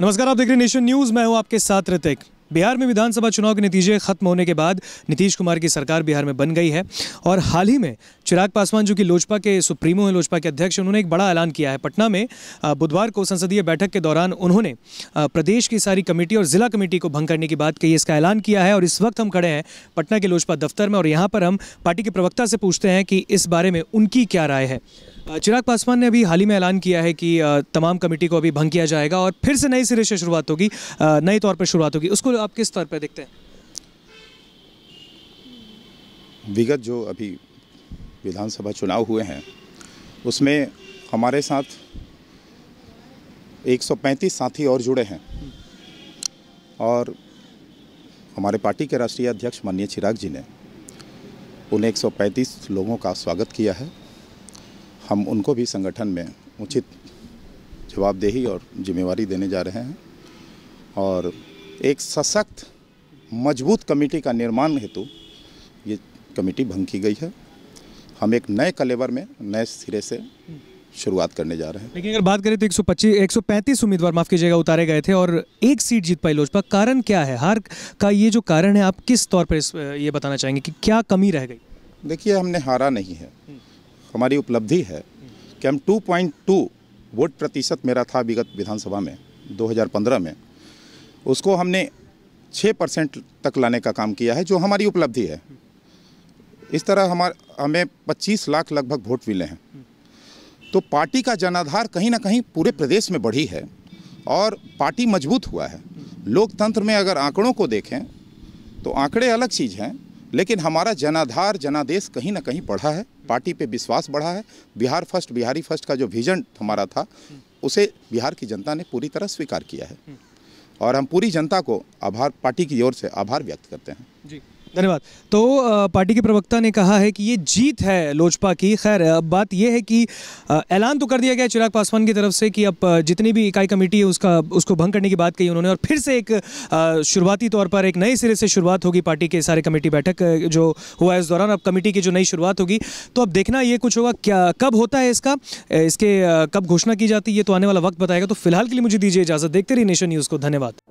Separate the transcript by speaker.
Speaker 1: नमस्कार आप देख रहे हैं नेशन न्यूज़ मैं हूं आपके साथ ऋतिक बिहार में विधानसभा चुनाव के नतीजे खत्म होने के बाद नीतीश कुमार की सरकार बिहार में बन गई है और हाल ही में चिराग पासवान जो कि लोजपा के सुप्रीमो हैं लोजपा के अध्यक्ष उन्होंने एक बड़ा ऐलान किया है पटना में बुधवार को संसदीय बैठक के दौरान उन्होंने प्रदेश की सारी कमेटी और जिला कमेटी को भंग करने की बात कही इसका ऐलान किया है और इस वक्त हम खड़े हैं पटना के लोजपा दफ्तर में और यहाँ पर हम पार्टी के प्रवक्ता से पूछते हैं कि इस बारे में उनकी क्या राय है चिराग पासवान ने अभी हाल ही में ऐलान किया है कि तमाम कमेटी को अभी भंग किया जाएगा और फिर से नए सिरे से शुरुआत होगी नए तौर पर शुरुआत होगी उसको आप किस तौर पर देखते हैं
Speaker 2: विगत जो अभी विधानसभा चुनाव हुए हैं उसमें हमारे साथ 135 साथी और जुड़े हैं और हमारे पार्टी के राष्ट्रीय अध्यक्ष माननीय चिराग जी ने उन 135 लोगों का स्वागत किया है हम उनको भी संगठन में उचित जवाबदेही और जिम्मेवारी देने जा रहे हैं और एक सशक्त मजबूत कमेटी का निर्माण हेतु ये कमेटी भंग की गई है हम एक नए कलेवर में नए सिरे से शुरुआत करने जा रहे हैं
Speaker 1: लेकिन अगर बात करें तो 125 135 उम्मीदवार माफ कीजिएगा उतारे गए थे और एक सीट जीत पाई लोजपा कारण क्या है हार का ये जो कारण है आप किस तौर पर ये बताना चाहेंगे कि क्या कमी रह गई
Speaker 2: देखिए हमने हारा नहीं है हमारी उपलब्धि है कि हम 2.2 वोट प्रतिशत मेरा था विगत विधानसभा में 2015 में उसको हमने 6 परसेंट तक लाने का काम किया है जो हमारी उपलब्धि है इस तरह हमार हमें 25 लाख लगभग वोट मिले हैं तो पार्टी का जनाधार कहीं ना कहीं पूरे प्रदेश में बढ़ी है और पार्टी मजबूत हुआ है लोकतंत्र में अगर आंकड़ों को देखें तो आंकड़े अलग चीज़ हैं लेकिन हमारा जनाधार जनादेश कहीं ना कहीं बढ़ा है पार्टी पे विश्वास बढ़ा है बिहार फर्स्ट बिहारी फर्स्ट का जो विजन हमारा था उसे बिहार की जनता ने पूरी तरह स्वीकार किया है और हम पूरी जनता को आभार पार्टी की ओर से आभार व्यक्त करते हैं
Speaker 1: जी धन्यवाद तो पार्टी के प्रवक्ता ने कहा है कि ये जीत है लोजपा की खैर अब बात यह है कि ऐलान तो कर दिया गया चिराग पासवान की तरफ से कि अब जितनी भी इकाई कमेटी है उसका उसको भंग करने की बात कही उन्होंने और फिर से एक शुरुआती तौर पर एक नए सिरे से शुरुआत होगी पार्टी के सारे कमेटी बैठक जो हुआ है इस दौरान अब कमेटी की जो नई शुरुआत होगी तो अब देखना ये कुछ होगा क्या कब होता है इसका इसके कब घोषणा की जाती है तो आने वाला वक्त बताएगा तो फिलहाल के लिए मुझे दीजिए इजाज़त देखते रहिए नेशन न्यूज़ को धन्यवाद